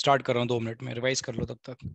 Start कर रहा हूँ दो मिनट में रिवाइज कर लो तब तक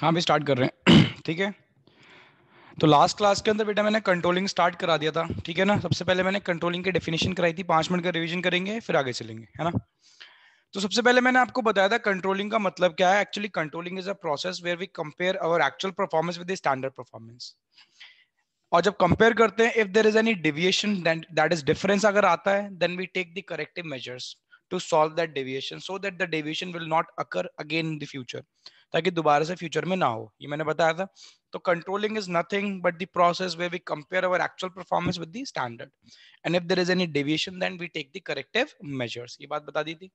हाँ अभी स्टार्ट कर रहे हैं ठीक है तो लास्ट क्लास के अंदर बेटा मैंने कंट्रोलिंग स्टार्ट करा दिया था ठीक है ना सबसे पहले मैंने कंट्रोलिंग की डेफिनेशन कराई थी पांच मिनट का रिवीजन करेंगे फिर आगे चलेंगे है ना तो सबसे पहले मैंने आपको बताया था कंट्रोलिंग का मतलब क्या है actually controlling is a process where we compare our actual performance with standard performance और जब कंपेयर करते हैं if there is any deviation that is difference अगर आता है then we take the corrective measures to solve that deviation so that the deviation will not occur again in the future ताकि दोबारा से फ्यूचर में ना हो ये मैंने बताया था तो controlling is nothing but the process way we compare our actual performance with the standard and if there is any deviation then we take the corrective measures ये बात बता दी थी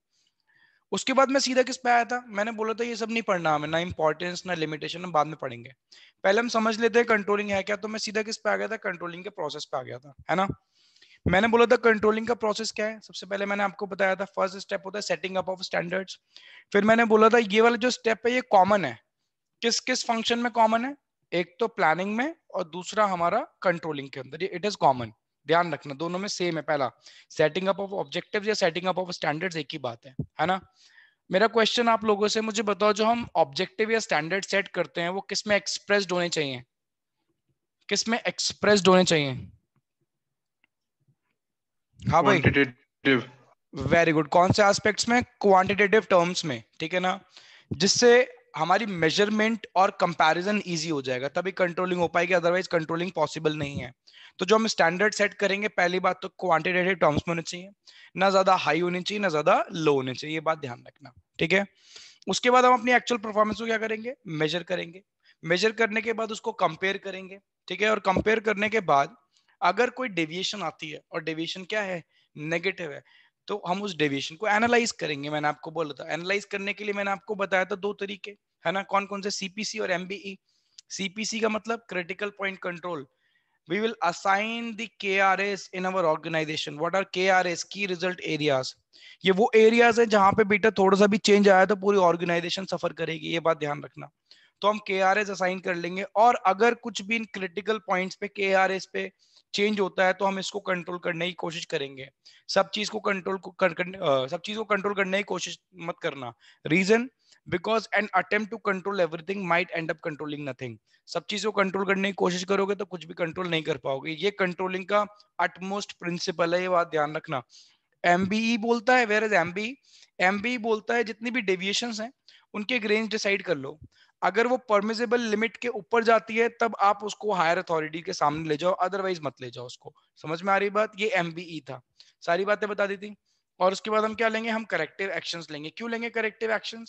उसके बाद मैं सीधा किस पे आया था मैंने बोला था ये सब नहीं पढ़ना हमें ना इंपॉर्टेंस ना लिमिटेशन हम बाद में पढ़ेंगे पहले हम समझ लेते हैं कंट्रोलिंग है क्या तो मैं सीधा किस पे आ गया था कंट्रोलिंग के प्रोसेस पे आ गया था है ना मैंने बोला था कंट्रोलिंग का प्रोसेस क्या है सबसे पहले मैंने आपको बताया था फर्स्ट स्टेप होता है सेटिंग अप ऑफ स्टैंडर्ड्स फिर मैंने बोला था ये वाला जो स्टेप है ये कॉमन है किस किस फंक्शन में कॉमन है एक तो प्लानिंग में और दूसरा हमारा कंट्रोलिंग के अंदर इट इज कॉमन ध्यान रखना दोनों में सेम है पहला सेटिंग अप ऑफ ऑब्जेक्टिव या सेटिंग अप ऑफ स्टैंडर्ड्स एक ही बात है है ना मेरा क्वेश्चन आप लोगों से मुझे बताओ जो हम ऑब्जेक्टिव या स्टैंडर्ड सेट करते हैं वो किसमें में एक्सप्रेस्ड होने चाहिए किसमें में एक्सप्रेस्ड होने चाहिए हाँ भाई वेरी गुड कौन से एस्पेक्ट्स में क्वांटिटेटिव टर्म्स में ठीक है ना जिससे हमारी मेजरमेंट और कंपैरिजन इजी हो जाएगा तभी कंट्रोलिंग हो पाएगी अदरवाइज कंट्रोलिंग पॉसिबल नहीं है तो जो हम स्टैंडर्ड सेट करेंगे पहली बात तो क्वांटिटेटिव टर्म्स में होने चाहिए ना ज्यादा हाई होनी चाहिए ना ज्यादा लो होने चाहिए ये बात ध्यान रखना ठीक है उसके बाद हम अपनी एक्चुअल परफॉर्मेंस को क्या करेंगे मेजर करेंगे मेजर करने के बाद उसको कंपेयर करेंगे ठीक है और कंपेयर करने के बाद अगर कोई डेविएशन आती है और डेविएशन क्या है नेगेटिव है तो हम उस डेविएशन को एनालाइज करेंगे मैंने आपको बोला था एनालाइज करने के लिए मैंने आपको बताया था दो तरीके है ना कौन कौन से सीपीसी और एमबीई सीपीसी e। का मतलब critical point control we will as in our organisation our R K R S key result areas ये वो एरियाज है जहां पे बेटा थोड़ा सा भी चेंज आया तो पूरी ऑर्गेनाइजेशन सफर करेगी ये बात ध्यान रखना तो हम के आर एस असाइन कर लेंगे और अगर कुछ भी इन क्रिटिकल पॉइंट्स पे के आर एस पे चेंज होता है तो हम इसको कंट्रोल करने की कोशिश करेंगे सब चीज को कंट्रोल कर, कर, सब चीज को कंट्रोल करने की कोशिश मत करना reason because an attempt to control everything might end up controlling nothing सब चीज को कंट्रोल करने की कोशिश करोगे तो कुछ भी कंट्रोल नहीं कर पाओगे ये कंट्रोलिंग का अटमोस्ट प्रिंसिपल है ये बात ध्यान रखना एमबीई e बोलता है वेर इज एमबी एमबी बोलता है जितनी भी डेविएशन हैं उनके ग्रेन डिसाइड कर लो अगर वो परमिजेबल लिमिट के ऊपर जाती है तब आप उसको हायर अथॉरिटी के सामने ले जाओ अदरवाइज मत ले जाओ उसको समझ में आ रही बात ये एम e था सारी बातें बता दी थी और उसके बाद हम क्या लेंगे हम करेक्टिव एक्शन लेंगे क्यों लेंगे करेक्टिव एक्शन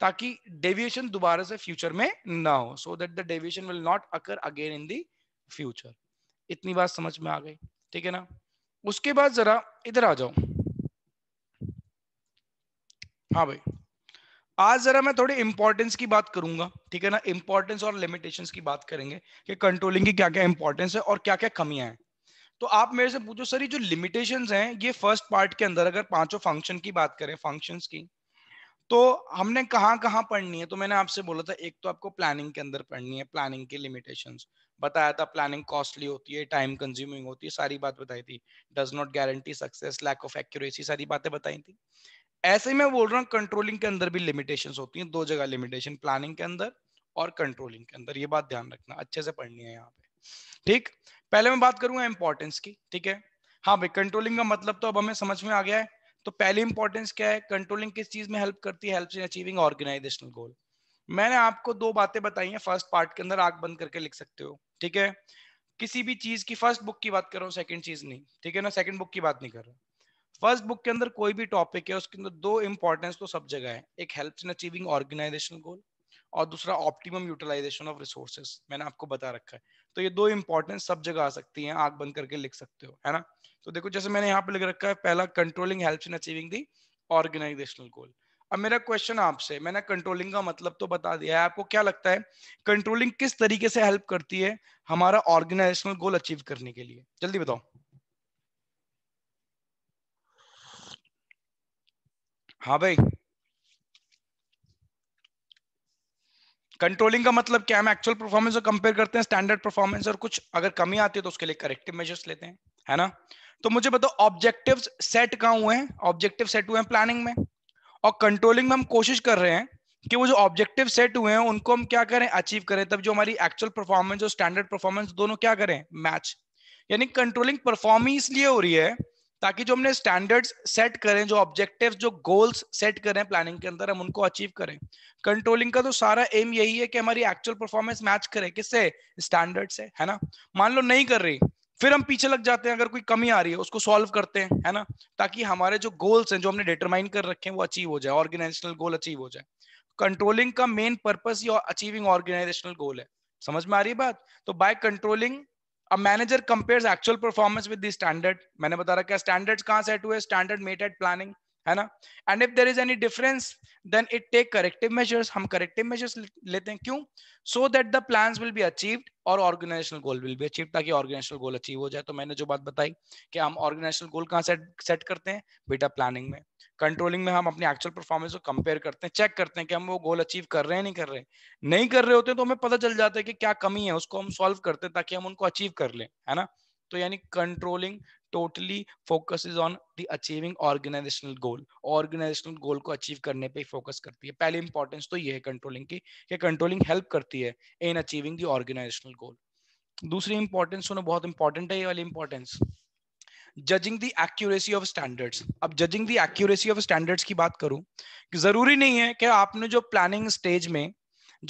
ताकि डेविएशन दोबारा से फ्यूचर में ना हो so that the deviation will not occur again in the future इतनी बात समझ में आ गई ठीक है ना उसके बाद जरा इधर आ जाओ हाँ भाई आज जरा मैं थोड़ी इंपॉर्टेंस की बात करूंगा ठीक है ना इंपॉर्टेंस और लिमिटेशंस की बात करेंगे कि कंट्रोलिंग की क्या क्या इंपॉर्टेंस है और क्या क्या कमियां हैं तो आप मेरे से पूछो सर ये जो लिमिटेशंस हैं ये फर्स्ट पार्ट के अंदर अगर पांचों फंक्शन की बात करें फंक्शन की तो हमने कहाँ कहाँ पढ़नी है तो मैंने आपसे बोला था एक तो आपको प्लानिंग के अंदर पढ़नी है प्लानिंग के लिमिटेशन बताया था प्लानिंग कॉस्टली होती है टाइम कंज्यूमिंग होती है सारी बात बताई थी does not guarantee success lack of accuracy सारी बातें बताई थी ऐसे ही मैं बोल रहा हूँ कंट्रोलिंग के अंदर भी लिमिटेशंस होती हैं दो जगह लिमिटेशन प्लानिंग के अंदर और कंट्रोलिंग के अंदर ये बात ध्यान रखना अच्छे से पढ़नी है यहाँ पे ठीक पहले मैं बात करूंगा इंपॉर्टेंस की ठीक है हाँ भाई कंट्रोलिंग का मतलब तो अब हमें समझ में आ गया है तो पहली इंपॉर्टेंस क्या है कंट्रोलिंग किस चीज में हेल्प करती है helps in achieving organisational goal मैंने आपको दो बातें बताई हैं फर्स्ट पार्ट के अंदर आग बंद करके लिख सकते हो ठीक है किसी भी चीज की फर्स्ट बुक की बात कर रहा हूँ सेकंड चीज नहीं ठीक है ना सेकंड बुक की बात नहीं कर रहा फर्स्ट बुक के अंदर कोई भी टॉपिक है उसके अंदर दो इंपॉर्टेंस तो सब जगह है एक help in achieving organisation goal और दूसरा ऑप्टिमम यूटिलाइजेशन ऑफ रिसोर्सेज मैंने आपको बता रखा है तो ये दो इंपॉर्टेंस सब जगह आ सकती हैं आग बंद करके लिख सकते हो है ना तो देखो जैसे मैंने यहाँ पे लिख रखा है पहला controlling help in achieving the organisational goal अब मेरा क्वेश्चन आपसे मैंने कंट्रोलिंग का मतलब तो बता दिया है आपको क्या लगता है कंट्रोलिंग किस तरीके से हेल्प करती है हमारा ऑर्गेनाइजेशनल गोल अचीव करने के लिए जल्दी बताओ हाँ भाई कंट्रोलिंग का मतलब क्या हम एक्चुअल परफॉर्मेंस को कंपेयर करते हैं स्टैंडर्ड परफॉर्मेंस और कुछ अगर कमी आती है तो उसके लिए करेक्टिव मेजर्स लेते हैं है ना तो मुझे बताओ ऑब्जेक्टिव सेट कहा हुए हैं ऑब्जेक्टिव सेट हुए हैं प्लानिंग में और कंट्रोलिंग में हम कोशिश कर रहे हैं कि वो जो ऑब्जेक्टिव सेट हुए हैं उनको हम क्या करें अचीव करें तब जो हमारी एक्चुअल परफॉर्मेंस और स्टैंडर्ड परफॉर्मेंस दोनों क्या करें मैच यानी कंट्रोलिंग परफॉर्मिंग इसलिए हो रही है ताकि जो हमने स्टैंडर्ड्स सेट करें जो ऑब्जेक्टिव्स जो गोल्स सेट करें प्लानिंग के अंदर हम उनको अचीव करें कंट्रोलिंग का तो सारा एम यही है कि हमारी एक्चुअल परफॉर्मेंस मैच करे किससे स्टैंडर्ड से है ना मान लो नहीं कर रही फिर हम पीछे लग जाते हैं अगर कोई कमी आ रही है उसको सॉल्व करते हैं है ना ताकि हमारे जो गोल्स हैं जो हमने डिटरमाइन कर रखे हैं वो अचीव हो जाए ऑर्गेनाइजेशनल गोल अचीव हो जाए कंट्रोलिंग का मेन पर्पस ये अचीविंग ऑर्गेनाइजेशनल गोल है समझ में आ रही है बात तो by controlling a manager compares actual performance with the standard मैंने बता रखा है standards कहाँ set हुए standard made at planning है ना and if there is any difference then it take corrective measures हम करेक्टिव मेजर्स लेते हैं क्यों so that the plans will be achieved और organisational goal will be achieve ताकि ऑर्गेनाइजेशनल गोल अचीव हो जाए तो मैंने जो बात बताई कि हम ऑर्गेनाइजेशनल गोल कहाँ सेट सेट करते हैं बेटा प्लानिंग में कंट्रोलिंग में हम अपनी एक्चुअल परफॉर्मेंस को कंपेयर करते हैं चेक करते हैं कि हम वो गोल अचीव कर रहे हैं नहीं कर रहे नहीं कर रहे होते तो हमें पता चल जाता है कि क्या कमी है उसको हम सॉल्व करते हैं ताकि हम उनको अचीव कर लें है ना तो यानी controlling totally focus is on the achieving organisational goal organisational goal को अचीव करने पे फोकस करती है पहली इंपॉर्टेंस तो ये है कंट्रोलिंग की कि कंट्रोलिंग हेल्प करती है in achieving the organisational goal दूसरी इंपॉर्टेंस सुनो बहुत इंपॉर्टेंट है ये वाली importance judging the accuracy of standards अब judging the accuracy of standards की बात करूं कि जरूरी नहीं है कि आपने जो प्लानिंग स्टेज में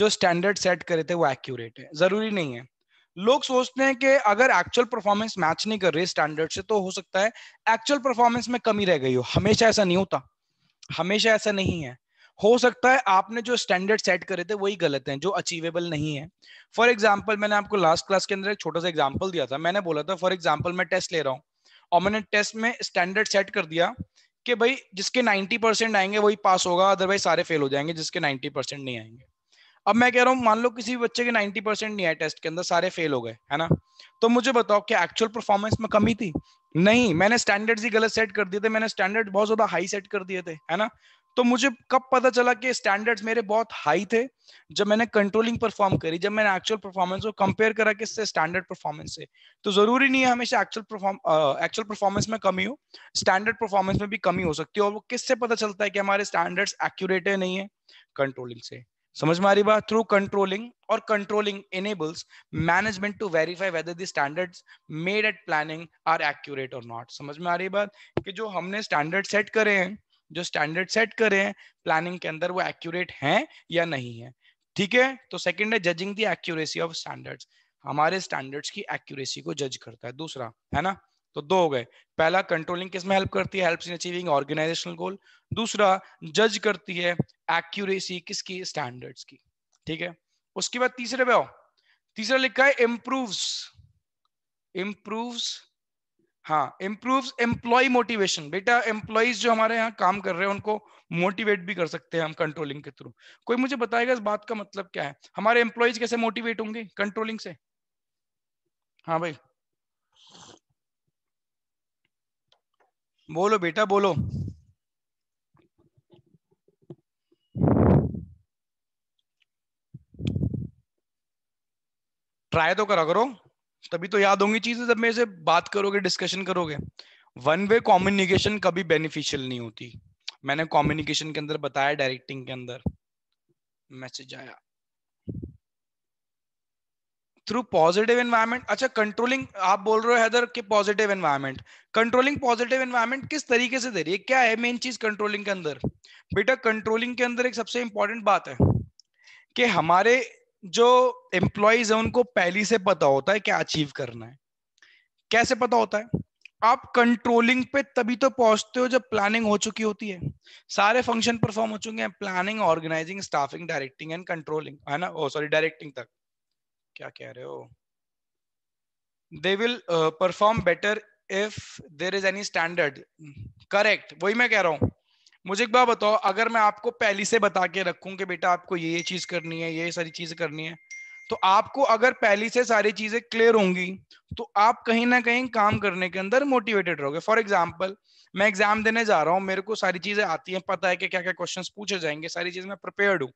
जो स्टैंडर्ड सेट करे थे वो एक्यूरेट है जरूरी नहीं है लोग सोचते हैं कि अगर एक्चुअल परफॉर्मेंस मैच नहीं कर रही स्टैंडर्ड से तो हो सकता है एक्चुअल परफॉर्मेंस में कमी रह गई हो हमेशा ऐसा नहीं होता हमेशा ऐसा नहीं है हो सकता है आपने जो स्टैंडर्ड सेट करे थे वही गलत हैं जो अचीवेबल नहीं है फॉर एग्जाम्पल मैंने आपको लास्ट क्लास के अंदर एक छोटा सा एग्जाम्पल दिया था मैंने बोला था फॉर एग्जाम्पल मैं टेस्ट ले रहा हूँ और मैंने टेस्ट में स्टैंडर्ड सेट कर दिया कि भाई जिसके 90 परसेंट आएंगे वही पास होगा अदरवाइज सारे फेल हो जाएंगे जिसके नाइन्टी परसेंट नहीं आएंगे अब मैं कह रहा हूँ मान लो किसी बच्चे के 90 परसेंट नहीं आए टेस्ट के अंदर सारे फेल हो गए है ना तो मुझे बताओ कि एक्चुअल परफॉर्मेंस में कमी थी नहीं मैंने स्टैंडर्ड्स ही गलत सेट कर दिए थे मैंने स्टैंडर्ड बहुत ज्यादा हाई सेट कर दिए थे है ना तो मुझे कब पता चला कि स्टैंडर्ड्स मेरे बहुत हाई थे जब मैंने कंट्रोलिंग परफॉर्म करी जब मैंने एक्चुअल परफॉर्मेंस को कंपेयर करा किससे स्टैंडर्ड परफॉर्मेंस से तो जरूरी नहीं है हमेशा एक्चुअल परफॉर्म एक्चुअल परफॉर्मेंस में कमी हो स्टैंडर्ड परफॉर्मेंस में भी कमी हो सकती है और वो किससे पता चलता है कि हमारे स्टैंडर्ड्स एक्यूरेट है नहीं है कंट्रोलिंग से समझ में आ रही बात थ्रू कंट्रोलिंग और controlling enables management to verify whether the standards made at planning are accurate और नॉट समझ में आ रही बात कि जो हमने स्टैंडर्ड सेट करे हैं जो स्टैंडर्ड सेट करे हैं प्लानिंग के अंदर वो एक्यूरेट हैं या नहीं है ठीक है तो सेकंड है judging the accuracy of standards हमारे स्टैंडर्ड्स की एक्यूरेसी को जज करता है दूसरा है ना तो दो हो गए पहला कंट्रोलिंग किसमें हेल्प करती है helps in achieving organisational goal दूसरा जज करती है एक्यूरेसी किसकी स्टैंडर्ड्स की ठीक है उसके बाद तीसरे पे आओ तीसरा लिखा है इंप्रूव्स इंप्रूव्स हाँ इंप्रूव्स एम्प्लॉय मोटिवेशन बेटा एम्प्लॉयज जो हमारे यहाँ काम कर रहे हैं उनको मोटिवेट भी कर सकते हैं हम कंट्रोलिंग के थ्रू कोई मुझे बताएगा इस बात का मतलब क्या है हमारे एम्प्लॉयज कैसे मोटिवेट होंगे कंट्रोलिंग से हाँ भाई बोलो बेटा बोलो ट्राई तो करा करो तभी तो याद होंगी चीजें जब मेरे से बात करोगे डिस्कशन करोगे वन वे कॉम्युनिकेशन कभी बेनिफिशियल नहीं होती मैंने कॉम्युनिकेशन के अंदर बताया डायरेक्टिंग के अंदर मैसेज आया थ्रू पॉजिटिव एनवायरमेंट अच्छा कंट्रोलिंग आप बोल रहे हो हैदर के positive environment controlling positive environment किस तरीके से दे रही है क्या है मेन चीज कंट्रोलिंग के अंदर बेटा कंट्रोलिंग के अंदर एक सबसे इंपॉर्टेंट बात है कि हमारे जो एम्प्लॉयज है उनको पहले से पता होता है क्या अचीव करना है कैसे पता होता है आप कंट्रोलिंग पे तभी तो पहुंचते हो जब प्लानिंग हो चुकी होती है सारे फंक्शन परफॉर्म हो चुके हैं planning organising staffing directing and controlling है ना ओ सॉरी डायरेक्टिंग तक क्या कह रहे हो they will perform better if there is any standard correct वही मैं कह रहा हूँ मुझे एक बात बताओ अगर मैं आपको पहले से बता के रखूं कि बेटा आपको ये ये चीज करनी है ये सारी चीजें करनी है तो आपको अगर पहले से सारी चीजें क्लियर होंगी तो आप कहीं ना कहीं काम करने के अंदर मोटिवेटेड रहोगे फॉर एग्जाम्पल मैं एग्जाम देने जा रहा हूँ मेरे को सारी चीजें आती हैं पता है कि क्या क्या क्वेश्चंस पूछे जाएंगे सारी चीज मैं प्रिपेयर्ड हूँ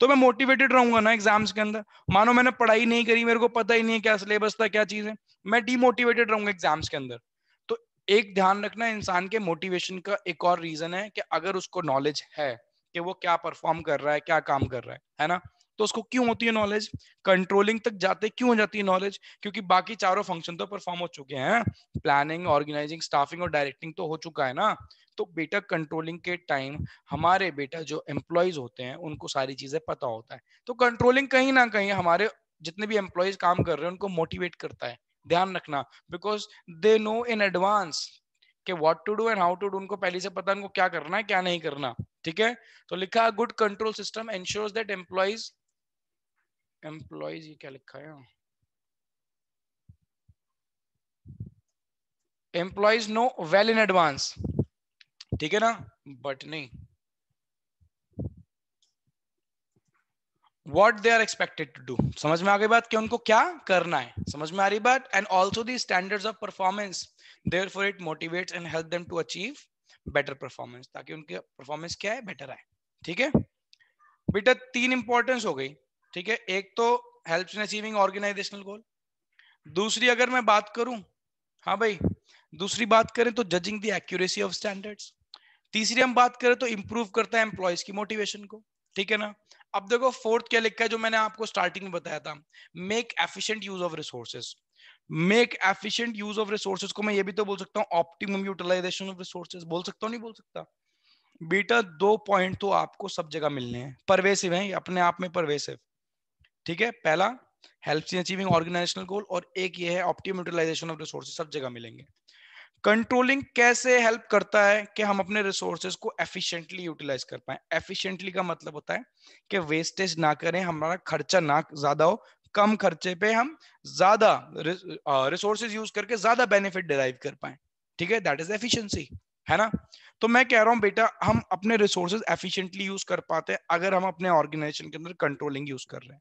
तो मैं मोटिवेटेड रहूंगा ना एग्जाम्स के अंदर मानो मैंने पढ़ाई नहीं करी मेरे को पता ही नहीं है क्या सिलेबस था क्या चीज है मैं डिमोटिवेटेड रहूंगा एग्जाम्स के अंदर तो एक ध्यान रखना इंसान के मोटिवेशन का एक और रीजन है कि अगर उसको नॉलेज है कि वो क्या परफॉर्म कर रहा है क्या काम कर रहा है है ना तो उसको क्यों होती है नॉलेज कंट्रोलिंग तक जाते क्यों हो जाती है नॉलेज क्योंकि बाकी चारों फंक्शन तो परफॉर्म हो चुके हैं प्लानिंग ऑर्गेनाइजिंग स्टाफिंग और डायरेक्टिंग तो हो चुका है ना तो बेटा कंट्रोलिंग के टाइम हमारे बेटा जो एम्प्लॉयज होते हैं उनको सारी चीजें पता होता है तो कंट्रोलिंग कहीं ना कहीं हमारे जितने भी एम्प्लॉयज काम कर रहे हैं उनको मोटिवेट करता है ध्यान रखना because they know in advance के what to do and how to do उनको पहले से पता है उनको क्या करना है क्या नहीं करना ठीक है तो लिखा good control system ensures that employees employees ये क्या लिखा है employees know well in advance ठीक है ना बट नहीं what they are expected to do समझ में आ गई बात कि उनको क्या करना है समझ में आ रही बात and also the standard of performance therefore it motivate and help them to achieve better performance ताकि उनकी परफॉर्मेंस क्या है बेटर आए ठीक है बेटा तीन इंपॉर्टेंस हो गई ठीक है एक तो help in achieving organisational goal दूसरी अगर मैं बात करूं हाँ भाई दूसरी बात करें तो judging the accuracy of standards तीसरी हम बात करें तो इंप्रूव करता है एम्प्लॉयज की मोटिवेशन को ठीक है ना अब देखो फोर्थ क्या लिखा है जो मैंने आपको स्टार्टिंग में बताया था make efficient use of resources make efficient use of resources को मैं ये भी तो बोल सकता हूँ ऑप्टिमम यूटिलाइजेशन ऑफ रिसोर्सेज बोल सकता हूँ नहीं बोल सकता बेटा दो पॉइंट तो आपको सब जगह मिलने हैं परवेसिव है अपने आप में परवेसिव ठीक है पहला help in achieving organisational goal और एक ये है ऑप्टिम यूटिलाइजेशन ऑफ रिसोर्सेज सब जगह मिलेंगे कंट्रोलिंग कैसे हेल्प करता है कि हम अपने रिसोर्सेज को एफिशिएंटली यूटिलाइज कर पाए एफिशिएंटली का मतलब होता है कि वेस्टेज ना करें हमारा खर्चा ना ज्यादा हो कम खर्चे पे हम ज्यादा रिसोर्सेज यूज करके ज्यादा बेनिफिट डिराइव कर पाए ठीक है दैट इज एफिशिएंसी है ना तो मैं कह रहा हूँ बेटा हम अपने रिसोर्सेज एफिशियंटली यूज कर पाते हैं अगर हम अपने ऑर्गेनाइजेशन के अंदर कंट्रोलिंग यूज कर रहे हैं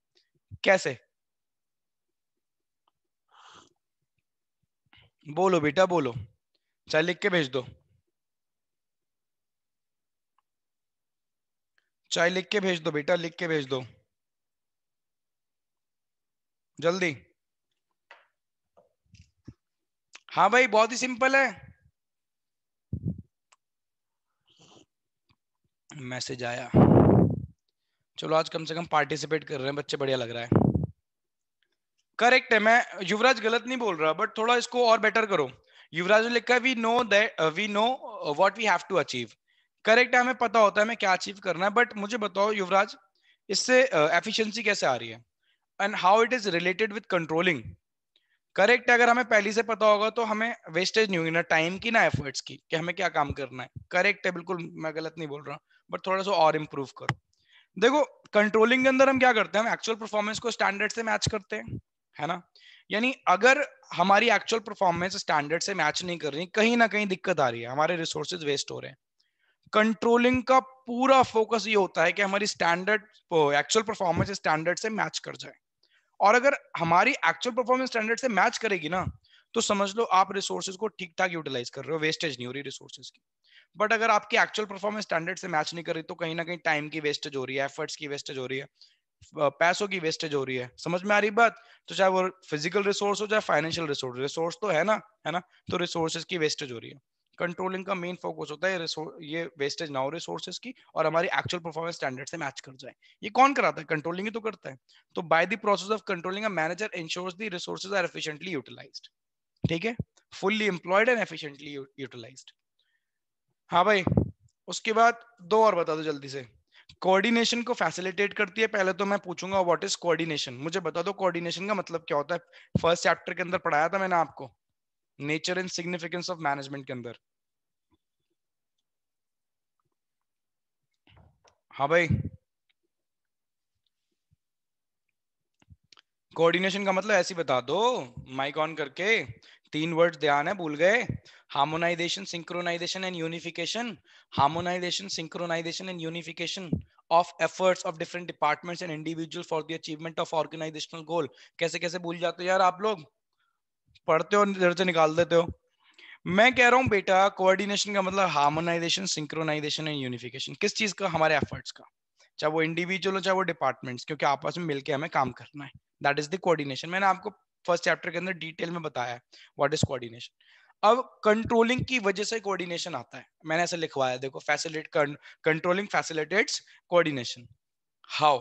कैसे बोलो बेटा बोलो चाहे लिख के भेज दो चाहे लिख के भेज दो बेटा लिख के भेज दो जल्दी हाँ भाई बहुत ही सिंपल है मैसेज आया चलो आज कम से कम पार्टिसिपेट कर रहे हैं बच्चे बढ़िया लग रहा है करेक्ट है मैं युवराज गलत नहीं बोल रहा बट थोड़ा इसको और बेटर करो युवराज ने लिखा we know that we know what we have to achieve correct है हमें पता होता है हमें क्या अचीव करना है बट मुझे बताओ युवराज इससे एफिशिएंसी uh, कैसे आ रही है and how it is related with controlling correct अगर हमें पहले से पता होगा तो हमें वेस्टेज नहीं होगी ना टाइम की ना एफर्ट्स की कि हमें क्या काम करना है करेक्ट है बिल्कुल मैं गलत नहीं बोल रहा बट थोड़ा सा और इम्प्रूव करो देखो कंट्रोलिंग के अंदर हम क्या करते हैं हम एक्चुअल परफॉर्मेंस को स्टैंडर्ड से मैच करते हैं है ना यानी अगर हमारी एक्चुअल परफॉर्मेंस स्टैंडर्ड से मैच नहीं कर रही कहीं ना कहीं दिक्कत आ रही है हमारे रिसोर्सेज वेस्ट हो रहे हैं कंट्रोलिंग का पूरा फोकस ये होता है कि हमारी स्टैंडर्ड एक्चुअल परफॉर्मेंस स्टैंडर्ड से मैच कर जाए और अगर हमारी एक्चुअल परफॉर्मेंस स्टैंडर्ड से मैच करेगी ना तो समझ लो आप रिसोर्सेज को ठीक ठाक यूटिलाइज कर रहे हो वेस्टेज नहीं हो रही रिसोर्सेज की बट अगर आपकी एक्चुअल परफॉर्मेंस स्टैंडर्ड से मैच नहीं कर रही तो कहीं ना कहीं टाइम की वेस्टेज हो रही है एफर्ट्स की वेस्टेज हो रही है पैसों की वेस्टेज हो रही है समझ में आ रही बात तो चाहे वो फिजिकल रिसोर्स हो चाहे फाइनेंशियल रिसोर्स रिसोर्स तो है ना है ना तो रिसोर्सेज की वेस्टेज हो रही है कंट्रोलिंग का मेन फोकस होता है ये वेस्टेज ना हो रिसोर्सेज की और हमारी एक्चुअल परफॉर्मेंस स्टैंडर्ड से मैच कर जाए ये कौन कराता है कंट्रोलिंग ही तो करता है तो by the process of controlling manager ensures the resources are efficiently utilised ठीक है fully employed and efficiently utilised हाँ भाई उसके बाद दो और बता दो जल्दी से कोऑर्डिनेशन को फैसिलिटेट करती है पहले तो मैं पूछूंगा व्हाट इज कोऑर्डिनेशन मुझे बता दो कोऑर्डिनेशन का मतलब क्या होता है फर्स्ट चैप्टर के अंदर पढ़ाया था मैंने आपको nature and significance of management के अंदर हाँ भाई कोऑर्डिनेशन का मतलब ऐसे बता दो माइक ऑन करके तीन वर्ड ध्यान है भूल गए harmonisation synchronisation and unification harmonisation synchronisation and unification of efforts of different departments and individual for the achievement of organisational goal कैसे कैसे भूल जाते हो यार आप लोग पढ़ते हो इधर से निकाल देते हो मैं कह रहा हूँ बेटा कोऑर्डिनेशन का मतलब हार्मोनाइजेशन सिंक्रोनाइजेशन एंड यूनिफिकेशन किस चीज का हमारे एफर्ट्स का चाहे वो इंडिविजुअल हो चाहे वो डिपार्टमेंट्स क्योंकि आपस में मिलकर हमें काम करना है दैट इज द कोऑर्डिनेशन मैंने आपको फर्स्ट चैप्टर के अंदर डिटेल में बताया है व्हाट इज कोऑर्डिनेशन अब कंट्रोलिंग की वजह से कोऑर्डिनेशन आता है मैंने ऐसे लिखवाया देखो facilitate controlling facilitates coordination how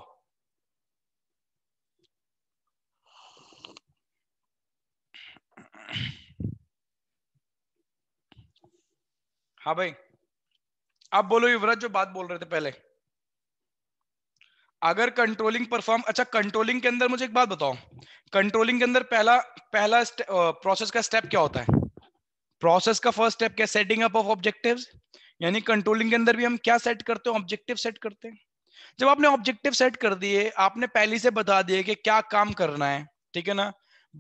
हाँ भाई आप बोलो युवराज जो बात बोल रहे थे पहले अगर कंट्रोलिंग परफॉर्म अच्छा कंट्रोलिंग के अंदर मुझे एक बात बताओ कंट्रोलिंग के अंदर पहला पहला प्रोसेस का स्टेप क्या होता है प्रोसेस का फर्स्ट स्टेप क्या सेटिंग अप ऑफ ऑब्जेक्टिव्स यानी कंट्रोलिंग के अंदर भी हम क्या सेट करते हैं ऑब्जेक्टिव सेट करते हैं जब आपने ऑब्जेक्टिव सेट कर दिए आपने पहले से बता दिए कि क्या काम करना है ठीक है ना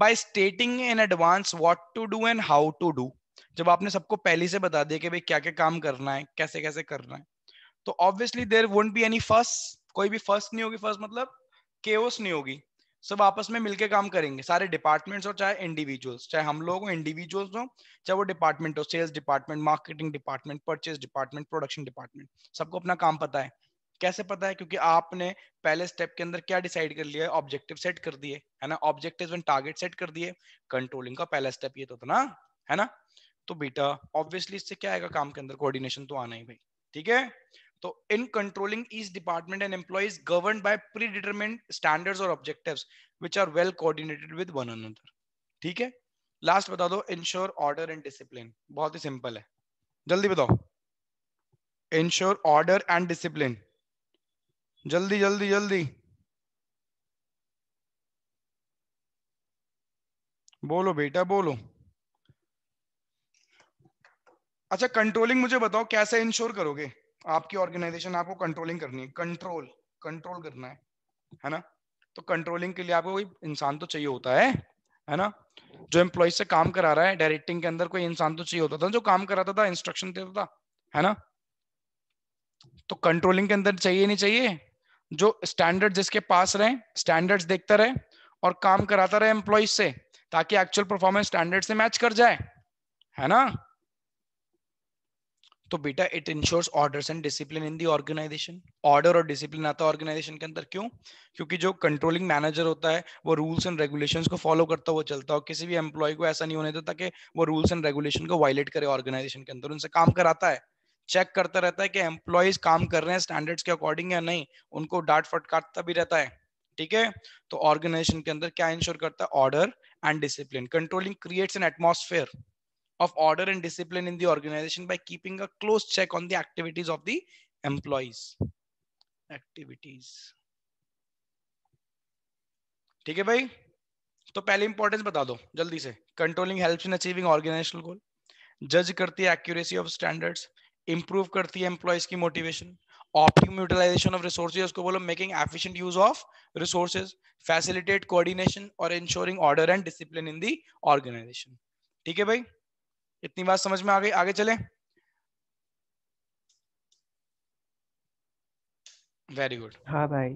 by stating in advance what to do and how to do जब आपने सबको पहले से बता दिया कि भाई क्या क्या काम करना है कैसे कैसे करना है तो obviously there won't be any first कोई भी फर्स्ट नहीं होगी फर्स्ट मतलब केओस नहीं होगी सब आपस में मिलके काम करेंगे सारे डिपार्टमेंट्स हो चाहे इंडिविजुअल्स चाहे हम लोग हो इंडिविजुअल्स हो चाहे वो डिपार्टमेंट हो sales department marketing department purchase department production department सबको अपना काम पता है कैसे पता है क्योंकि आपने पहले स्टेप के अंदर क्या डिसाइड कर लिया है ऑब्जेक्टिव सेट कर दिए है ना ऑब्जेक्टिव एंड टारगेट सेट कर दिए कंट्रोलिंग का पहला स्टेप ये तो था ना है ना तो बेटा ऑब्वियसली इससे क्या आएगा काम के अंदर कोऑर्डिनेशन तो आना ही भाई ठीक है तो in controlling each department and employees govern by predetermined standards और objective which are well coordinated with one another ठीक है लास्ट बता दो इंश्योर ऑर्डर एंड डिसिप्लिन बहुत ही सिंपल है जल्दी बताओ इंश्योर ऑर्डर एंड डिसिप्लिन जल्दी जल्दी जल्दी बोलो बेटा बोलो अच्छा कंट्रोलिंग मुझे बताओ कैसे इंश्योर करोगे आपकी ऑर्गेनाइजेशन आपको कंट्रोलिंग करनी है कंट्रोल कंट्रोल करना है है ना तो कंट्रोलिंग के लिए आपको कोई इंसान तो चाहिए होता है है ना जो एम्प्लॉय से काम करा रहा है डायरेक्टिंग के अंदर कोई इंसान तो चाहिए होता था जो काम कराता था इंस्ट्रक्शन देता था है ना तो कंट्रोलिंग के अंदर चाहिए नहीं चाहिए जो स्टैंडर्ड जिसके पास रहे स्टैंडर्ड देखता रहे और काम कराता रहे एम्प्लॉय से ताकि एक्चुअल परफॉर्मेंस स्टैंडर्ड से मैच कर जाए है ना तो बेटा it ensures orders and discipline in the organization order और डिसिप्लिन आता है ऑर्गेनाइजेशन के अंदर क्यों क्योंकि जो कंट्रोलिंग मैनेजर होता है वो रूल्स एंड रेगुलेशंस को फॉलो करता हुआ चलता है किसी भी एम्प्लॉय को ऐसा नहीं होने देता कि वो रूल्स एंड रेगुलेशन को वायलेट करे ऑर्गेनाइजेशन के अंदर उनसे काम कराता है चेक करता रहता है कि एम्प्लॉयज काम कर रहे हैं स्टैंडर्ड्स के अकॉर्डिंग या नहीं उनको डांट फटकाटता भी रहता है ठीक है तो ऑर्गेनाइजेशन के अंदर क्या इंश्योर करता है order and discipline controlling creates an atmosphere of order and discipline in the organization by keeping a close check on the activities of the employees. Activities. ठीक है भाई तो पहले इंपॉर्टेंस बता दो जल्दी से controlling helps in achieving organisational goal जज करती है एक्यूरेसी ऑफ स्टैंडर्ड्स इंप्रूव करती है एम्प्लॉयज की motivation optimum utilization of resources उसको बोलो making efficient use of resources facilitate coordination और ensuring order and discipline in the organization ठीक है भाई इतनी बात समझ में आ गई आगे चले वेरी गुड हाँ भाई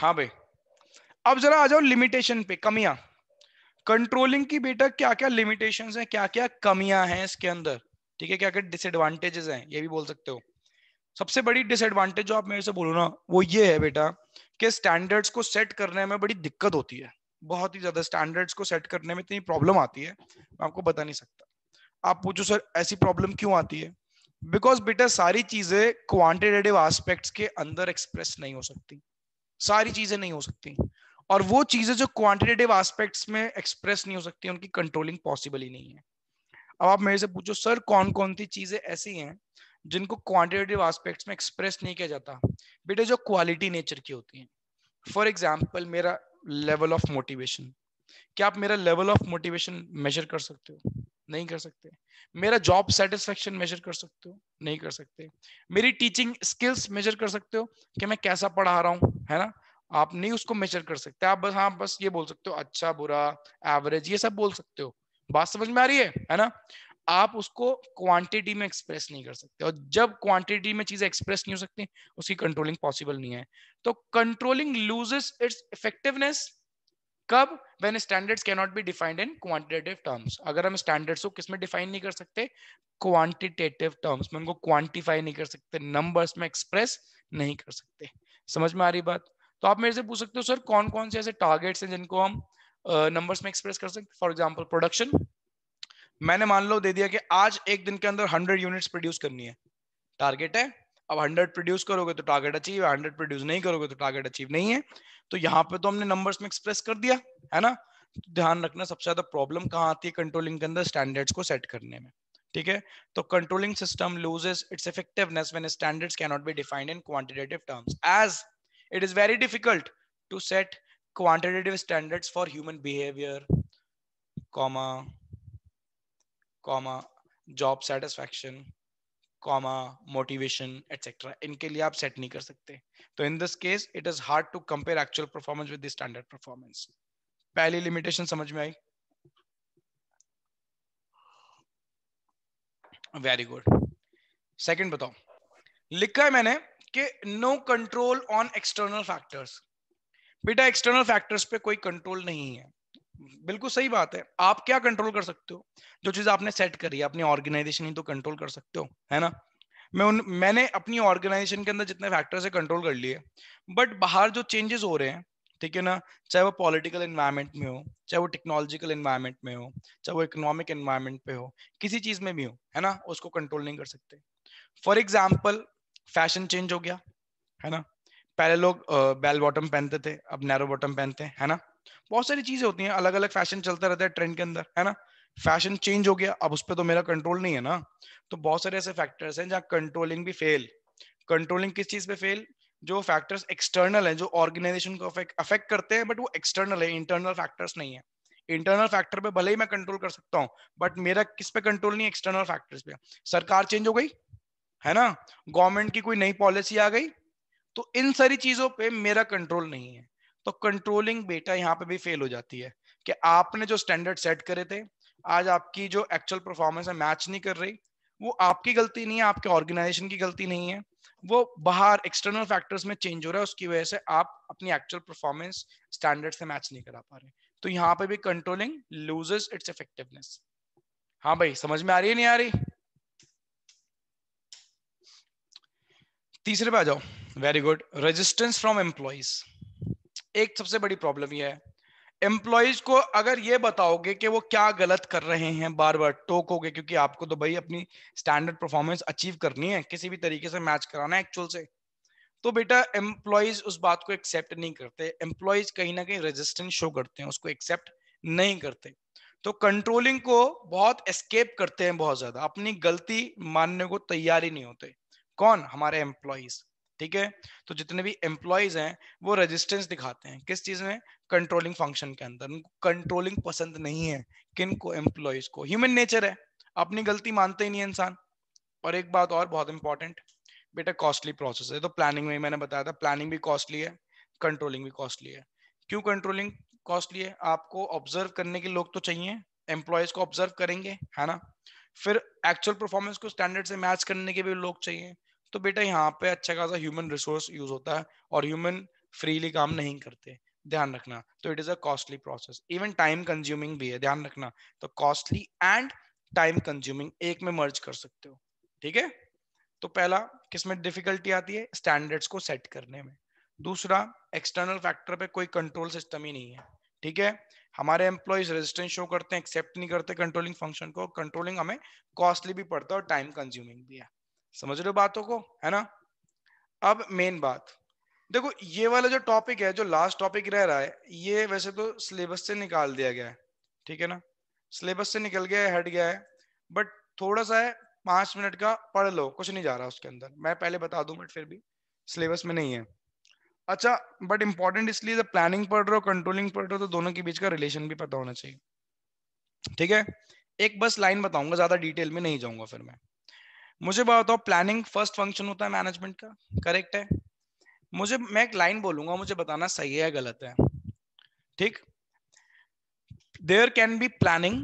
हाँ भाई अब जरा आ जाओ लिमिटेशन पे कमियां कंट्रोलिंग की बेटा क्या क्या लिमिटेशन है क्या क्या कमियां हैं इसके अंदर ठीक है क्या क्या डिसएडवांटेजेस हैं ये भी बोल सकते हो सबसे बड़ी डिसएडवांटेज जो आप मेरे से बोलो ना वो ये है बेटा कि स्टैंडर्ड्स को सेट करने में बड़ी दिक्कत होती है बहुत ही ज्यादा स्टैंडर्ड्स को सेट करने में इतनी प्रॉब्लम आती है मैं आपको बता नहीं सकता आप पूछो सर ऐसी प्रॉब्लम क्यों आती है बिकॉज बेटा सारी चीजें क्वांटिटेटिव एस्पेक्ट्स के अंदर एक्सप्रेस नहीं हो सकती सारी चीजें नहीं हो सकती और वो चीजें जो क्वांटिटेटिव आस्पेक्ट्स में एक्सप्रेस नहीं हो सकती उनकी कंट्रोलिंग पॉसिबल ही नहीं है अब आप मेरे से पूछो सर कौन कौन सी चीजें ऐसी हैं जिनको क्वांटिटेटिव आस्पेक्ट्स में एक्सप्रेस नहीं किया जाता बेटे जो क्वालिटी नेचर की होती है फॉर एग्जाम्पल मेरा लेवल ऑफ मोटिवेशन क्या आप मेरा लेवल ऑफ मोटिवेशन मेजर कर सकते हो नहीं कर सकते मेरा जॉब सेटिस्फेक्शन मेजर कर सकते हो नहीं कर सकते मेरी टीचिंग स्किल्स मेजर कर सकते हो कि मैं कैसा पढ़ा रहा हूँ है ना आप नहीं उसको मेजर कर सकते आप बस हाँ बस ये बोल सकते हो अच्छा बुरा एवरेज ये सब बोल सकते हो बात समझ में आ रही है है ना आप उसको क्वांटिटी में एक्सप्रेस नहीं कर सकते और जब क्वांटिटी में चीजें एक्सप्रेस नहीं हो सकती उसकी कंट्रोलिंग पॉसिबल नहीं है तो कंट्रोलिंग लूजेस इट्स इफेक्टिवनेस कब when standards can not be defined in quantitative terms अगर हम स्टैंडर्ड्स को किसमें डिफाइन नहीं कर सकते क्वांटिटेटिव टर्म्स में उनको क्वांटिफाई नहीं कर सकते नंबर्स में एक्सप्रेस नहीं कर सकते समझ में आ रही बात तो आप मेरे से पूछ सकते हो सर कौन कौन से ऐसे टारगेट्स हैं जिनको हम नंबर्स uh, में एक्सप्रेस कर सकते फॉर एग्जाम्पल प्रोडक्शन मैंने मान लो दे दिया कि आज एक दिन के अंदर हंड्रेड यूनिट्स प्रोड्यूस करनी है टारगेट है अब हंड्रेड प्रोड्यूस करोगे तो टारगेट अचीव है हंड्रेड प्रोड्यूस नहीं करोगे तो टारगेट अचीव नहीं है तो यहाँ पे तो हमने नंबर्स में एक्सप्रेस कर दिया है ना ध्यान रखना सबसे ज्यादा प्रॉब्लम कहाँ आती है कंट्रोलिंग के अंदर स्टैंडर्ड्स को सेट करने में ठीक है तो controlling system loses its effectiveness when standards can not be defined in quantitative terms as it is very difficult to set quantitative standards for human behaviour comma comma job satisfaction comma motivation etc इनके लिए आप set नहीं कर सकते तो in this case it is hard to compare actual performance with standard performance पहली limitation समझ में आई वेरी गुड सेकंड बताओ लिखा है मैंने कि no control on external factors बेटा एक्सटर्नल फैक्टर्स पे कोई कंट्रोल नहीं है बिल्कुल सही बात है आप क्या कंट्रोल कर सकते हो जो चीज आपने सेट करी है अपनी ऑर्गेनाइजेशन ही तो कंट्रोल कर सकते हो है ना मैं उन मैंने अपनी ऑर्गेनाइजेशन के अंदर जितने फैक्टर्स से कंट्रोल कर लिए बट बाहर जो चेंजेस हो रहे हैं ठीक है ना चाहे वो पॉलिटिकल इन्वायरमेंट में हो चाहे वो टेक्नोलॉजिकल इन्वायरमेंट में हो चाहे वो इकोनॉमिक इन्वायरमेंट पे हो किसी चीज में भी हो है ना उसको कंट्रोल नहीं कर सकते फॉर एग्जाम्पल फैशन चेंज हो गया है ना पहले लोग बेल बॉटम पहनते थे अब नैरो बॉटम पहनते हैं है ना बहुत सारी चीजें होती हैं अलग अलग फैशन चलता रहता है ट्रेंड के अंदर है ना फैशन चेंज हो गया अब उस पर तो मेरा कंट्रोल नहीं है ना तो बहुत सारे ऐसे फैक्टर्स हैं जहाँ कंट्रोलिंग भी फेल कंट्रोलिंग किस चीज पे फेल जो फैक्टर्स एक्सटर्नल हैं जो ऑर्गेनाइजेशन को अफेक्ट करते हैं बट वो एक्सटर्नल है इंटरनल फैक्टर्स नहीं है इंटरनल फैक्टर पे भले ही मैं कंट्रोल कर सकता हूँ बट मेरा किस पे कंट्रोल नहीं एक्सटर्नल फैक्टर्स पे सरकार चेंज हो गई है ना गवर्नमेंट की कोई नई पॉलिसी आ गई तो इन सारी चीजों पे मेरा कंट्रोल नहीं है तो कंट्रोलिंग बेटा यहाँ पे भी फेल हो जाती है कि आपने जो स्टैंडर्ड सेट करे थे आज आपकी जो एक्चुअल परफॉर्मेंस है मैच नहीं कर रही वो आपकी गलती नहीं है आपके ऑर्गेनाइजेशन की गलती नहीं है वो बाहर एक्सटर्नल फैक्टर्स में चेंज हो रहा है उसकी वजह से आप अपनी एक्चुअल परफॉर्मेंस स्टैंडर्ड से मैच नहीं करा पा रहे तो यहाँ पे भी कंट्रोलिंग लूजेस इट्स इफेक्टिवनेस हाँ भाई समझ में आ रही है नहीं आ रही तीसरे पे आ जाओ very good resistance from employees एक सबसे बड़ी प्रॉब्लम यह है एम्प्लॉयज को अगर ये बताओगे कि वो क्या गलत कर रहे हैं बार बार टोकोगे क्योंकि आपको तो भाई अपनी स्टैंडर्ड परफॉर्मेंस अचीव करनी है किसी भी तरीके से मैच कराना है एक्चुअल से तो बेटा एम्प्लॉयज उस बात को एक्सेप्ट नहीं करते एम्प्लॉयज कहीं ना कहीं रेजिस्टेंस शो करते हैं उसको एक्सेप्ट नहीं करते तो कंट्रोलिंग को बहुत एस्केप करते हैं बहुत ज्यादा अपनी गलती मानने को तैयार ही नहीं होते कौन हमारे एम्प्लॉयज ठीक है तो जितने भी एम्प्लॉयज हैं वो रेजिस्टेंस दिखाते हैं किस चीज में कंट्रोलिंग फंक्शन के अंदर उनको कंट्रोलिंग पसंद नहीं है किन को एम्प्लॉयज को ह्यूमन नेचर है अपनी गलती मानते ही नहीं इंसान और एक बात और बहुत इंपॉर्टेंट बेटा कॉस्टली प्रोसेस है तो प्लानिंग में मैंने बताया था प्लानिंग भी कॉस्टली है कंट्रोलिंग भी कॉस्टली है क्यों कंट्रोलिंग कॉस्टली है आपको ऑब्जर्व करने के लोग तो चाहिए एम्प्लॉयज को ऑब्जर्व करेंगे है ना फिर एक्चुअल परफॉर्मेंस को स्टैंडर्ड से मैच करने के भी लोग चाहिए तो बेटा यहाँ पे अच्छा खासा ह्यूमन रिसोर्स यूज होता है और ह्यूमन फ्रीली काम नहीं करते ध्यान रखना तो it is a costly process even time consuming भी है ध्यान रखना तो कॉस्टली एंड टाइम कंज्यूमिंग एक में मर्ज कर सकते हो ठीक है तो पहला किसमें डिफिकल्टी आती है स्टैंडर्ड्स को सेट करने में दूसरा एक्सटर्नल फैक्टर पे कोई कंट्रोल सिस्टम ही नहीं है ठीक है हमारे एम्प्लॉयज रेजिस्टेंस शो करते हैं एक्सेप्ट नहीं करते कंट्रोलिंग फंक्शन को कंट्रोलिंग हमें कॉस्टली भी पड़ता है और टाइम कंज्यूमिंग भी है समझ रहे हो बातों को है ना अब मेन बात देखो ये वाला जो टॉपिक है जो लास्ट टॉपिक रह रहा है ये वैसे तो सिलेबस से निकाल दिया गया है ठीक है ना सिलेबस से निकल गया है हट गया है बट थोड़ा सा है पांच मिनट का पढ़ लो कुछ नहीं जा रहा उसके अंदर मैं पहले बता दू बट फिर भी सिलेबस में नहीं है अच्छा बट इंपॉर्टेंट इसलिए प्लानिंग पढ़ रहे हो कंट्रोलिंग पढ़ रहे हो तो दोनों के बीच का रिलेशन भी पता होना चाहिए ठीक है एक बस लाइन बताऊंगा ज्यादा डिटेल में नहीं जाऊंगा फिर मैं मुझे बताओ प्लानिंग फर्स्ट फंक्शन होता है मैनेजमेंट का करेक्ट है मुझे मैं एक लाइन बोलूंगा मुझे बताना सही है या गलत है ठीक there can be planning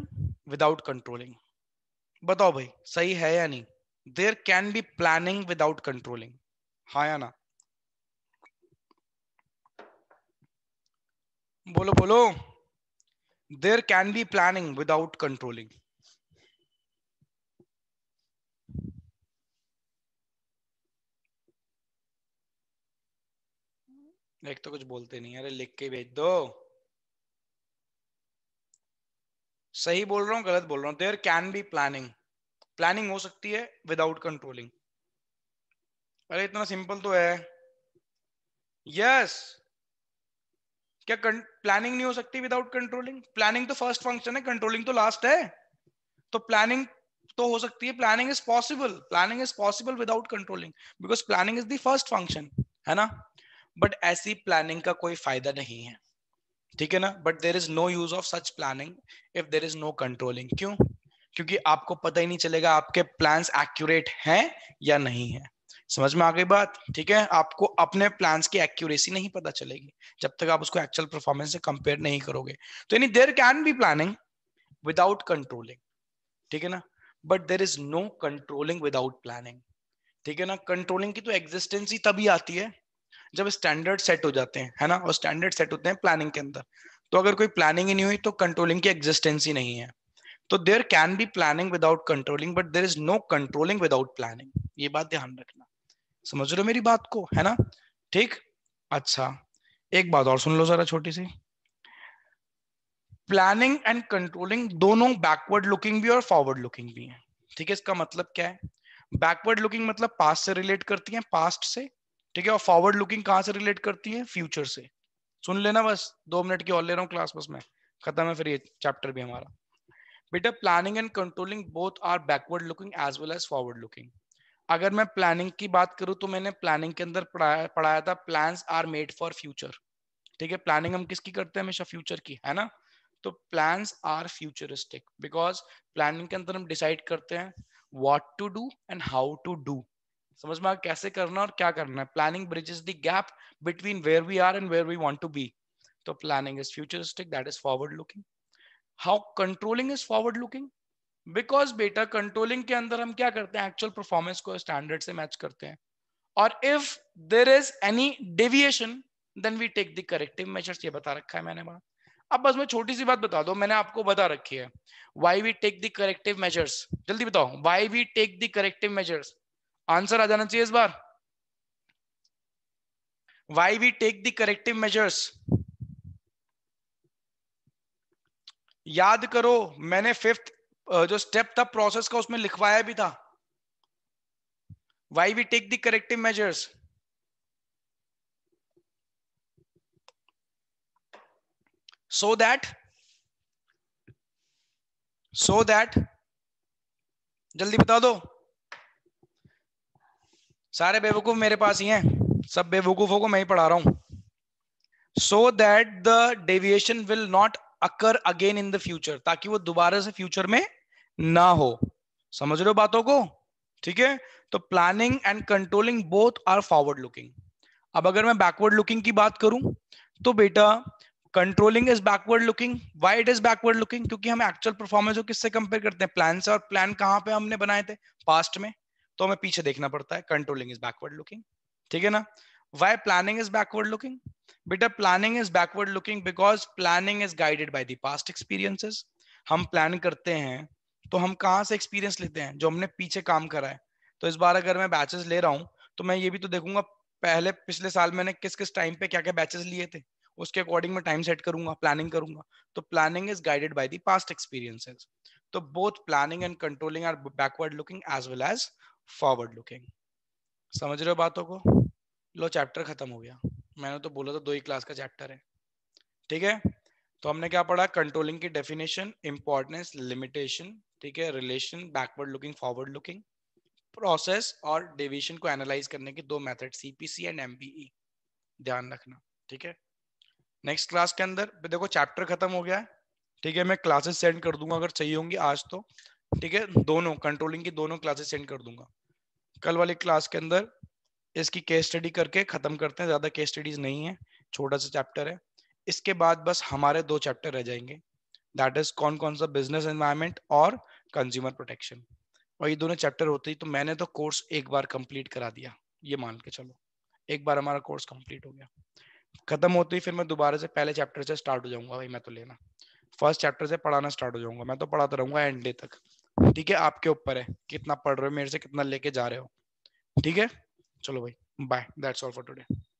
without controlling बताओ भाई सही है या नहीं there can be planning without controlling हाँ या ना बोलो बोलो there can be planning without controlling एक तो कुछ बोलते नहीं अरे लिख के भेज दो सही बोल रहा हूँ गलत बोल रहा हूँ there can be planning planning हो सकती है विदाउट कंट्रोलिंग अरे इतना सिंपल तो है यस yes. क्या प्लानिंग नहीं हो सकती विदाउट कंट्रोलिंग प्लानिंग तो फर्स्ट फंक्शन है कंट्रोलिंग तो लास्ट है तो प्लानिंग तो हो सकती है planning is possible planning is possible without controlling because planning is the first function है ना बट ऐसी प्लानिंग का कोई फायदा नहीं है ठीक है ना but there is no use of such planning if there is no controlling क्यों क्योंकि आपको पता ही नहीं चलेगा आपके प्लान्स एक्यूरेट हैं या नहीं है समझ में आ गई बात ठीक है आपको अपने प्लान्स की एक्यूरेसी नहीं पता चलेगी जब तक आप उसको एक्चुअल परफॉर्मेंस से कंपेयर नहीं करोगे तो यानी there can be planning without controlling ठीक है ना but there is no controlling without planning ठीक है ना कंट्रोलिंग की तो एग्जिस्टेंस ही तभी आती है जब स्टैंडर्ड सेट हो जाते हैं है ना और स्टैंडर्ड सेट होते हैं प्लानिंग के अंदर तो अगर कोई प्लानिंग ही नहीं हुई तो कंट्रोलिंग की एग्जिस्टेंस ही नहीं है तो there can be planning without controlling but there is no controlling without planning ये बात ध्यान रखना समझ रहे हो मेरी बात को है ना ठीक अच्छा एक बात और सुन लो जरा छोटी सी प्लानिंग एंड कंट्रोलिंग दोनों बैकवर्ड लुकिंग भी और फॉरवर्ड लुकिंग भी है ठीक है इसका मतलब क्या है बैकवर्ड लुकिंग मतलब पास्ट से रिलेट करती है पास्ट से ठीक है और फॉरवर्ड लुकिंग कहाँ से रिलेट करती है फ्यूचर से सुन लेना बस दो मिनट की और ले रहा हूँ क्लास बस में खत्म है फिर ये चैप्टर भी हमारा बेटा planning and controlling both are backward looking as well as forward looking अगर मैं प्लानिंग की बात करूं तो मैंने प्लानिंग के अंदर पढ़ाया पढ़ाया था plan are made for future ठीक है प्लानिंग हम किसकी करते हैं हमेशा फ्यूचर की है ना तो plan are futuristic because planning के अंदर हम डिसाइड करते हैं what to do and how to do समझ में कैसे करना है और क्या करना है planning bridge is gap between where we are and where we want to be तो planning is futuristic that is forward looking how controlling is forward looking because बेटा कंट्रोलिंग के अंदर हम क्या करते हैं एक्चुअल परफॉर्मेंस को स्टैंडर्ड से मैच करते हैं और if there is any deviation then we take the corrective measures ये बता रखा है मैंने बात अब बस मैं छोटी सी बात बता दो मैंने आपको बता रखी है why we take the corrective measures जल्दी बताओ why we take the corrective measures answer आ जाना चाहिए इस बार why we take the corrective measures याद करो मैंने फिफ्थ जो स्टेप था प्रोसेस का उसमें लिखवाया भी था why we take the corrective measures so that so that जल्दी बता दो सारे बेवकूफ मेरे पास ही हैं सब बेवकूफों को मैं ही पढ़ा रहा हूं so that the deviation will not occur again in the future ताकि वो दोबारा से फ्यूचर में ना हो समझ रहे हो बातों को ठीक है तो planning and controlling both are forward looking अब अगर मैं बैकवर्ड लुकिंग की बात करूं तो बेटा controlling is backward looking why it is backward looking क्योंकि हम एक्चुअल परफॉर्मेंस को किससे कंपेयर करते हैं प्लान से और प्लान कहाँ पे हमने बनाए थे पास्ट में तो हमें पीछे देखना पड़ता है कंट्रोलिंग इज बैकवर्ड लुकिंग ठीक है ना why planning is backward looking बेटा planning is backward looking because planning is guided by दास्ट पास्ट एक्सपीरियंसेस हम प्लान करते हैं तो हम कहाँ से एक्सपीरियंस लेते हैं जो हमने पीछे काम करा है तो इस बार अगर मैं बैचेस ले रहा हूँ तो मैं ये भी तो देखूंगा पहले पिछले साल मैंने किस किस टाइम पे क्या क्या बैचेस लिए थे उसके अकॉर्डिंग मैं टाइम सेट करूंगा प्लानिंग करूंगा तो planning is guided by the past experiences तो both planning and controlling are backward looking as well as forward looking समझ रहे हो बातों को लो चैप्टर खत्म हो गया मैंने तो बोला था दो ही क्लास का चैप्टर है ठीक है तो हमने क्या पढ़ा कंट्रोलिंग की डेफिनेशन इंपॉर्टेंस लिमिटेशन ठीक है relation backward looking forward looking process और डिवीजन को एनालाइज करने के दो मेथड सीपीसी एंड एमबीई ध्यान रखना ठीक है नेक्स्ट क्लास के अंदर देखो चैप्टर खत्म हो गया है ठीक है मैं क्लासेस सेंड कर दूंगा अगर चाहिए होंगी आज तो ठीक है दोनों कंट्रोलिंग की दोनों क्लासेस सेंड कर दूंगा कल वाले क्लास के अंदर इसकी केस स्टडी करके खत्म करते हैं ज्यादा केस स्टडीज नहीं है छोटा सा चैप्टर है इसके बाद बस हमारे दो चैप्टर रह जाएंगे दैट इज कौन कौन सा बिजनेस एनवायरमेंट और कंज्यूमर प्रोटेक्शन और ये दोनों चैप्टर होते ही तो मैंने तो कोर्स एक बार कंप्लीट करा दिया ये मान के चलो एक बार हमारा कोर्स कंप्लीट हो गया खत्म होते ही फिर मैं दोबारा से पहले चैप्टर से स्टार्ट हो जाऊंगा भाई मैं तो लेना फर्स्ट चैप्टर से पढ़ाना स्टार्ट हो जाऊंगा मैं तो पढ़ाता रहूंगा एंड डे तक ठीक है आपके ऊपर है कितना पढ़ रहे हो मेरे से कितना लेके जा रहे हो ठीक है चलो भाई bye that's all for today